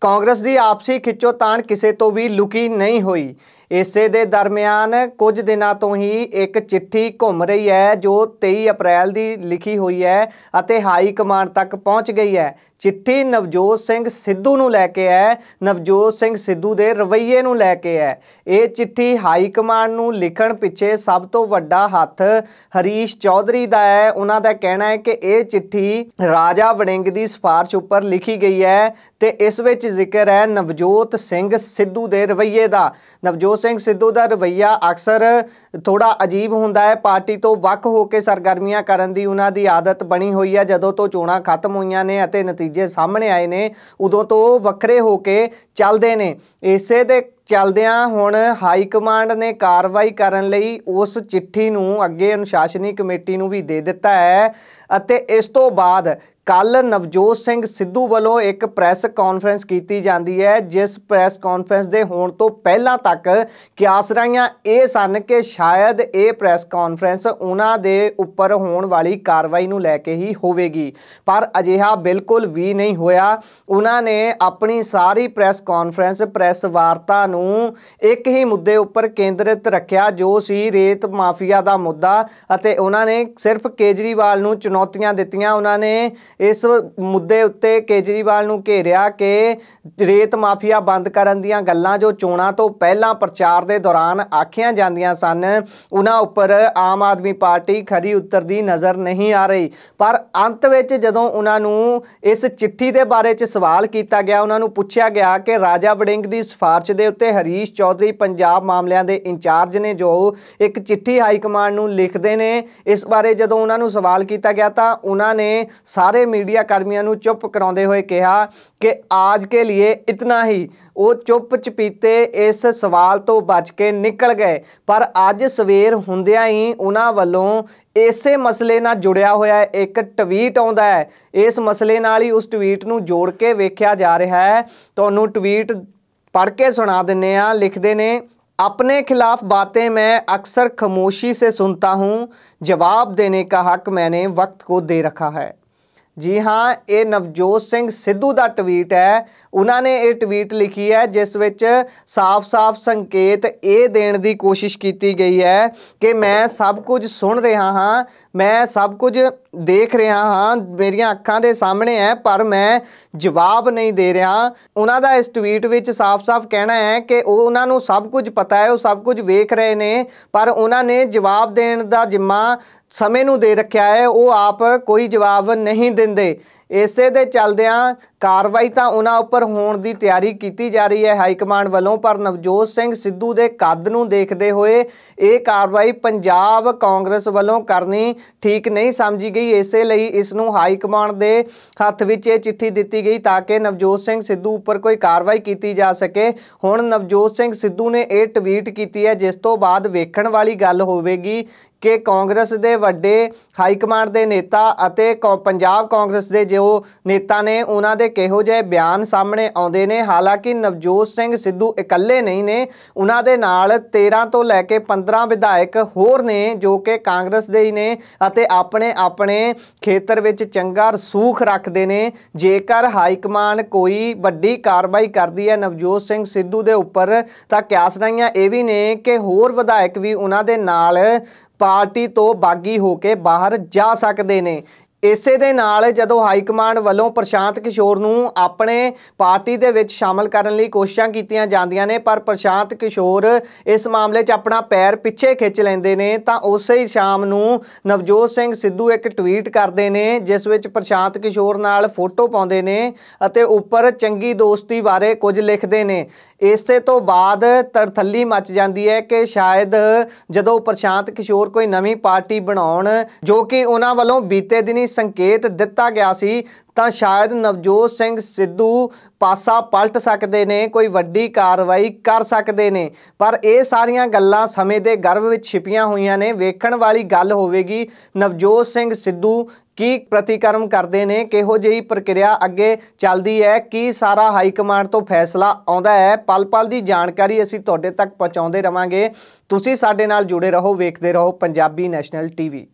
ਕਾਂਗਰਸ ਦੀ ਆਪਸੀ ਖਿੱਚੋਤਾਣ ਕਿਸੇ ਤੋਂ ਵੀ ਲੁਕੀ ਨਹੀਂ ਹੋਈ ਇਸੇ ਦੇ ਦਰਮਿਆਨ ਕੁਝ ਦਿਨਾਂ ਤੋਂ ਹੀ ਇੱਕ ਚਿੱਠੀ ਘੁੰਮ ਰਹੀ ਹੈ ਜੋ 23 ਅਪ੍ਰੈਲ ਦੀ ਲਿਖੀ ਹੋਈ ਹੈ ਅਤੇ ਹਾਈ ਕਮਾਂਡ ਤੱਕ ਪਹੁੰਚ ਗਈ ਹੈ ਚਿੱਠੀ ਨਵਜੋਤ ਸਿੰਘ ਸਿੱਧੂ ਨੂੰ ਲੈ ਕੇ ਹੈ ਨਵਜੋਤ ਸਿੰਘ ਸਿੱਧੂ ਦੇ ਰਵਈਏ ਨੂੰ ਲੈ ਕੇ ਹੈ ਇਹ ਚਿੱਠੀ ਹਾਈ ਕਮਾਂਡ ਨੂੰ ਲਿਖਣ ਪਿੱਛੇ ਸਭ ਤੋਂ ਵੱਡਾ ਹੱਥ ਹਰੀਸ਼ ਚੌਧਰੀ ਦਾ ਹੈ ਉਹਨਾਂ ਦਾ ਕਹਿਣਾ ਹੈ ਕਿ ਇਹ ਚਿੱਠੀ ਰਾਜਾ ਵੜਿੰਗ ਦੀ ਸਫਾਰਿਸ਼ ਉੱਪਰ ਲਿਖੀ ਗਈ ਹੈ ਤੇ ਇਸ ਵਿੱਚ ਜ਼ਿਕਰ ਹੈ ਨਵਜੋਤ ਸਿੰਘ ਸਿੱਧੂ ਦੇ ਰਵਈਏ ਦਾ ਨਵਜੋਤ ਸਿੰਘ ਸਿੱਧੂ ਦਾ ਰਵਈਆ ਅਕਸਰ ਥੋੜਾ ਅਜੀਬ ਹੁੰਦਾ ਹੈ ਪਾਰਟੀ ਤੋਂ ਵੱਖ ਹੋ ਕੇ ਸਰਗਰਮੀਆਂ ਕਰਨ ਦੀ ਉਹਨਾਂ ਦੀ ਆਦਤ ਬਣੀ ਹੋਈ ਹੈ ਜਦੋਂ ਤੋਂ ਚੋਣਾਂ ਖਤਮ ਹੋਈਆਂ ਨੇ ਅਤੇ ਨਤੀਜੇ ਸਾਹਮਣੇ ਆਏ ਨੇ ਉਦੋਂ ਤੋਂ ਵੱਖਰੇ ਹੋ ਕੇ ਚੱਲਦੇ ਨੇ ਇਸੇ ਦੇ ਚੱਲਦਿਆਂ ਹੁਣ ਹਾਈ ਕਮਾਂਡ ਨੇ ਕਾਰਵਾਈ ਕਰਨ ਲਈ ਉਸ ਚਿੱਠੀ ਨੂੰ ਅੱਗੇ ਅਨੁਸ਼ਾਸਨੀ ਕਮੇਟੀ ਨੂੰ ਵੀ ਦੇ ਦਿੱਤਾ ਹੈ ਅਤੇ ਇਸ ਤੋਂ ਬਾਅਦ ਕੱਲ ਨਵਜੋਤ ਸਿੰਘ ਸਿੱਧੂ ਵੱਲੋਂ ਇੱਕ ਪ੍ਰੈਸ ਕਾਨਫਰੰਸ ਕੀਤੀ ਜਾਂਦੀ ਹੈ ਜਿਸ ਪ੍ਰੈਸ ਕਾਨਫਰੰਸ ਦੇ ਹੋਣ ਤੋਂ ਪਹਿਲਾਂ ਤੱਕ ਕਿਆਸਰਾਈਆਂ ਇਹ ਸਨ ਕਿ ਸ਼ਾਇਦ ਇਹ ਪ੍ਰੈਸ ਕਾਨਫਰੰਸ ਉਹਨਾਂ ਦੇ ਉੱਪਰ ਹੋਣ ਵਾਲੀ ਕਾਰਵਾਈ ਨੂੰ ਲੈ ਕੇ ਹੀ ਹੋਵੇਗੀ ਪਰ ਅਜਿਹਾ ਬਿਲਕੁਲ ਵੀ ਨਹੀਂ ਹੋਇਆ ਉਹਨਾਂ ਨੇ ਆਪਣੀ ਸਾਰੀ ਪ੍ਰੈਸ ਕਾਨਫਰੰਸ ਪ੍ਰੈਸ ਵਾਰਤਾ ਨੂੰ ਇੱਕ ਹੀ ਮੁੱਦੇ ਉੱਪਰ ਕੇਂਦਰਿਤ ਰੱਖਿਆ ਜੋ ਸੀ ਰੇਤ ਮਾਫੀਆ ਦਾ ਮੁੱਦਾ ਅਤੇ ਉਹਨਾਂ ਨੇ ਸਿਰਫ ਕੇਜਰੀਵਾਲ ਨੂੰ ਚੁਣੌਤੀਆਂ ਦਿੱਤੀਆਂ ਉਹਨਾਂ ਨੇ ਇਸ ਮੁੱਦੇ ਉੱਤੇ ਕੇਜਰੀਵਾਲ ਨੂੰ ਘੇਰਿਆ ਕਿ ਰੇਤ ਮਾਫੀਆ ਬੰਦ ਕਰਨ ਦੀਆਂ ਗੱਲਾਂ ਜੋ ਚੋਣਾਂ ਤੋਂ ਪਹਿਲਾਂ ਪ੍ਰਚਾਰ ਦੇ ਦੌਰਾਨ ਆਖੀਆਂ ਜਾਂਦੀਆਂ ਸਨ ਉਹਨਾਂ ਉੱਪਰ ਆਮ ਆਦਮੀ ਪਾਰਟੀ ਖਰੀ ਉਤਰਦੀ ਨਜ਼ਰ ਨਹੀਂ ਆ ਰਹੀ ਪਰ ਅੰਤ ਵਿੱਚ ਜਦੋਂ ਉਹਨਾਂ ਨੂੰ ਇਸ ਚਿੱਠੀ ਦੇ ਬਾਰੇ 'ਚ ਸਵਾਲ ਕੀਤਾ ਗਿਆ ਉਹਨਾਂ ਨੂੰ ਪੁੱਛਿਆ ਗਿਆ ਕਿ ਰਾਜਾ ਵੜਿੰਗ ਦੀ ਸਿਫਾਰਿਸ਼ ਦੇ ਉੱਤੇ ਹਰੀਸ਼ ਚੌਧਰੀ ਪੰਜਾਬ ਮਾਮਲਿਆਂ ਦੇ ਇੰਚਾਰਜ ਨੇ ਜੋ ਇੱਕ ਚਿੱਠੀ ਹਾਈ ਕਮਾਂਡ ਨੂੰ ਲਿਖਦੇ ਨੇ ਇਸ ਬਾਰੇ ਜਦੋਂ ਉਹਨਾਂ ਨੂੰ ਸਵਾਲ ਕੀਤਾ ਗਿਆ ਤਾਂ ਉਹਨਾਂ ਨੇ ਸਾਰੇ ਮੀਡੀਆ ਕਰਮੀਆਂ ਨੂੰ ਚੁੱਪ ਕਰਾਉਂਦੇ ਹੋਏ ਕਿਹਾ ਕਿ ਆਜ ਕੇ ਲਈ ਇਤਨਾ ਹੀ ਉਹ ਚੁੱਪ ਚਪੀਤੇ ਇਸ ਸਵਾਲ ਤੋਂ ਬਚ ਕੇ ਨਿਕਲ ਗਏ ਪਰ ਅੱਜ ਸਵੇਰ ਹੁੰਦਿਆਂ ਹੀ ਉਹਨਾਂ ਵੱਲੋਂ ਇਸੇ ਮਸਲੇ ਨਾਲ ਜੁੜਿਆ ਹੋਇਆ ਇੱਕ ਟਵੀਟ ਆਉਂਦਾ ਹੈ ਇਸ ਮਸਲੇ ਨਾਲ ਹੀ ਉਸ ਟਵੀਟ ਨੂੰ ਜੋੜ ਕੇ ਵੇਖਿਆ ਜਾ ਰਿਹਾ ਹੈ ਤੁਹਾਨੂੰ ਟਵੀਟ ਪੜ੍ਹ ਕੇ ਸੁਣਾ ਦਿੰਨੇ ਆ ਲਿਖਦੇ ਨੇ अपने खिलाफ बातें मैं अक्सर खामोशी से सुनता ਹੂੰ जवाब देने का हक मैंने वक्त को दे रखा है ਜੀ ਹਾਂ ਇਹ ਨਵਜੋਤ ਸਿੰਘ ਸਿੱਧੂ ਦਾ ਟਵੀਟ ਹੈ ਉਹਨਾਂ ਨੇ ਇਹ ਟਵੀਟ ਲਿਖੀ ਹੈ ਜਿਸ ਵਿੱਚ ਸਾਫ਼-ਸਾਫ਼ ਸੰਕੇਤ ਇਹ ਦੇਣ ਦੀ ਕੋਸ਼ਿਸ਼ ਕੀਤੀ ਗਈ ਹੈ ਕਿ ਮੈਂ ਸਭ ਕੁਝ ਸੁਣ ਰਿਹਾ ਹਾਂ ਮੈਂ ਸਭ ਕੁਝ ਦੇਖ ਰਿਹਾ ਹਾਂ ਮੇਰੀਆਂ ਅੱਖਾਂ ਦੇ ਸਾਹਮਣੇ ਹੈ ਪਰ ਮੈਂ ਜਵਾਬ ਨਹੀਂ ਦੇ ਰਿਹਾ ਉਹਨਾਂ ਦਾ ਇਸ ਟਵੀਟ ਵਿੱਚ ਸਾਫ਼-ਸਾਫ਼ ਕਹਿਣਾ ਹੈ ਕਿ ਉਹ ਉਹਨਾਂ ਨੂੰ ਸਭ ਕੁਝ ਪਤਾ ਹੈ ਉਹ ਸਭ ਕੁਝ ਵੇਖ ਰਹੇ ਨੇ ਪਰ ਉਹਨਾਂ ਨੇ ਜਵਾਬ ਦੇਣ ਦਾ ਜ਼ਿੰਮਾ ਸਮੇਂ ਨੂੰ ਦੇ ਰੱਖਿਆ ਹੈ ਉਹ ਆਪ ਕੋਈ ਜਵਾਬ ਨਹੀਂ ਦਿੰਦੇ ਇਸੇ ਦੇ ਚੱਲਦਿਆਂ ਕਾਰਵਾਈ ਤਾਂ ਉਹਨਾਂ ਉੱਪਰ ਹੋਣ ਦੀ ਤਿਆਰੀ ਕੀਤੀ ਜਾ ਰਹੀ ਹੈ ਹਾਈ ਕਮਾਂਡ ਵੱਲੋਂ ਪਰ ਨਵਜੋਤ ਸਿੰਘ ਸਿੱਧੂ ਦੇ ਕੱਦ ਨੂੰ ਦੇਖਦੇ ਹੋਏ ਇਹ ਕਾਰਵਾਈ ਪੰਜਾਬ ਕਾਂਗਰਸ ਵੱਲੋਂ ਕਰਨੀ ਠੀਕ ਨਹੀਂ ਸਮਝੀ ਗਈ ਇਸੇ ਲਈ ਇਸ ਨੂੰ ਹਾਈ ਕਮਾਂਡ ਦੇ ਹੱਥ ਵਿੱਚ ਇਹ ਚਿੱਠੀ ਦਿੱਤੀ ਗਈ ਤਾਂ ਕਿ ਨਵਜੋਤ ਸਿੰਘ ਸਿੱਧੂ ਉੱਪਰ ਕੋਈ ਕਾਰਵਾਈ ਕੀਤੀ ਜਾ ਸਕੇ ਹੁਣ ਨਵਜੋਤ ਸਿੰਘ ਸਿੱਧੂ ਨੇ ਇਹ ਟਵੀਟ ਕੀਤੀ ਹੈ ਜਿਸ ਤੋਂ ਬਾਅਦ ਵੇਖਣ ਵਾਲੀ ਗੱਲ ਹੋਵੇਗੀ ਕਿ ਕਾਂਗਰਸ ਦੇ ਵੱਡੇ ਹਾਈ ਕਮਾਂਡ ਦੇ ਨੇਤਾ ਅਤੇ ਪੰਜਾਬ ਕਾਂਗਰਸ ਦੇ ਉਹ ਨੇਤਾ ਨੇ ਉਹਨਾਂ ਦੇ ਕਿਹੋ ਜਿਹੇ ਬਿਆਨ ਸਾਹਮਣੇ ਆਉਂਦੇ ਨੇ ਹਾਲਾਂਕਿ ਨਵਜੋਤ ਸਿੰਘ ਸਿੱਧੂ ਇਕੱਲੇ ਨਹੀਂ ਨੇ ਉਹਨਾਂ ਦੇ ਨਾਲ 13 ਤੋਂ ਲੈ ਕੇ 15 ਵਿਧਾਇਕ ਹੋਰ ਨੇ ਜੋ ਕਿ ਕਾਂਗਰਸ ਦੇ ਹੀ ਨੇ ਅਤੇ ਆਪਣੇ ਆਪਣੇ ਖੇਤਰ ਵਿੱਚ ਚੰਗਾ ਰਸੂਖ ਰੱਖਦੇ ਨੇ ਜੇਕਰ ਹਾਈ ਕਮਾਂਡ ਕੋਈ ਵੱਡੀ ਕਾਰਵਾਈ ਕਰਦੀ ਹੈ ਨਵਜੋਤ ਸਿੰਘ ਸਿੱਧੂ ਦੇ ਉੱਪਰ ਤਾਂ ਕਿਆਸਰਾਈਆਂ ਇਹ ਵੀ ਨੇ ਕਿ ਹੋਰ ਵਿਧਾਇਕ ਵੀ ਉਹਨਾਂ ਦੇ ਨਾਲ ਪਾਰਟੀ ਤੋਂ ਬਾਗੀ ਹੋ ਕੇ ਬਾਹਰ ਜਾ ਸਕਦੇ ਨੇ ਇਸੇ ਦੇ ਨਾਲ ਜਦੋਂ ਹਾਈ ਕਮਾਂਡ ਵੱਲੋਂ ਪ੍ਰਸ਼ਾਂਤ ਕਿਸ਼ੋਰ ਨੂੰ ਆਪਣੇ ਪਾਰਟੀ ਦੇ ਵਿੱਚ ਸ਼ਾਮਲ ਕਰਨ ਲਈ ਕੋਸ਼ਿਸ਼ਾਂ ਕੀਤੀਆਂ ਜਾਂਦੀਆਂ ਨੇ ਪਰ ਪ੍ਰਸ਼ਾਂਤ ਕਿਸ਼ੋਰ ਇਸ ਮਾਮਲੇ 'ਚ ਆਪਣਾ ਪੈਰ ਪਿੱਛੇ ਖਿੱਚ ਲੈਂਦੇ ਨੇ ਤਾਂ ਉਸੇ ਹੀ ਸ਼ਾਮ ਨੂੰ ਨਵਜੋਤ ਸਿੰਘ ਸਿੱਧੂ ਇੱਕ ਟਵੀਟ ਕਰਦੇ ਨੇ ਜਿਸ ਵਿੱਚ ਪ੍ਰਸ਼ਾਂਤ ਕਿਸ਼ੋਰ ਨਾਲ ਫੋਟੋ ਪਾਉਂਦੇ ਨੇ ਅਤੇ ਉੱਪਰ ਚੰਗੀ ਦੋਸਤੀ ਬਾਰੇ ਕੁਝ ਲਿਖਦੇ ਨੇ ਇਸੇ ਤੋਂ ਬਾਅਦ ਤਰਥੱਲੀ ਮੱਚ ਜਾਂਦੀ ਹੈ ਕਿ ਸ਼ਾਇਦ ਜਦੋਂ ਪ੍ਰਸ਼ਾਂਤ ਕਿਸ਼ੋਰ ਕੋਈ ਨਵੀਂ ਪਾਰਟੀ ਬਣਾਉਣ ਜੋ ਕਿ ਉਹਨਾਂ ਵੱਲੋਂ ਬੀਤੇ ਦਿਨੀ ਸੰਕੇਤ ਦਿੱਤਾ ਗਿਆ ਸੀ ਤਾਂ ਸ਼ਾਇਦ ਨਵਜੋਤ ਸਿੰਘ ਸਿੱਧੂ ਪਾਸਾ ਪਲਟ ਸਕਦੇ ਨੇ ਕੋਈ ਵੱਡੀ ਕਾਰਵਾਈ ਕਰ ਸਕਦੇ ਨੇ ਪਰ ਇਹ ਸਾਰੀਆਂ ਗੱਲਾਂ ਸਮੇਂ ਦੇ ਗਰਭ ਵਿੱਚ ਛਿਪੀਆਂ ਹੋਈਆਂ ਨੇ ਵੇਖਣ ਵਾਲੀ ਗੱਲ ਹੋਵੇਗੀ ਨਵਜੋਤ ਸਿੰਘ ਸਿੱਧੂ ਕੀ ਪ੍ਰਤੀਕਰਮ ਕਰਦੇ ਨੇ ਕਿਹੋ ਜਿਹੀ ਪ੍ਰਕਿਰਿਆ ਅੱਗੇ ਚੱਲਦੀ ਹੈ ਕੀ ਸਾਰਾ ਹਾਈ ਕਮਾਂਡ ਤੋਂ ਫੈਸਲਾ ਆਉਂਦਾ ਹੈ ਪਲ ਪਲ ਦੀ ਜਾਣਕਾਰੀ ਅਸੀਂ ਤੁਹਾਡੇ ਤੱਕ ਪਹੁੰਚਾਉਂਦੇ ਰਵਾਂਗੇ ਤੁਸੀਂ ਸਾਡੇ ਨਾਲ ਜੁੜੇ ਰਹੋ ਵੇਖਦੇ ਰਹੋ ਪੰਜਾਬੀ ਨੈਸ਼ਨਲ ਟੀਵੀ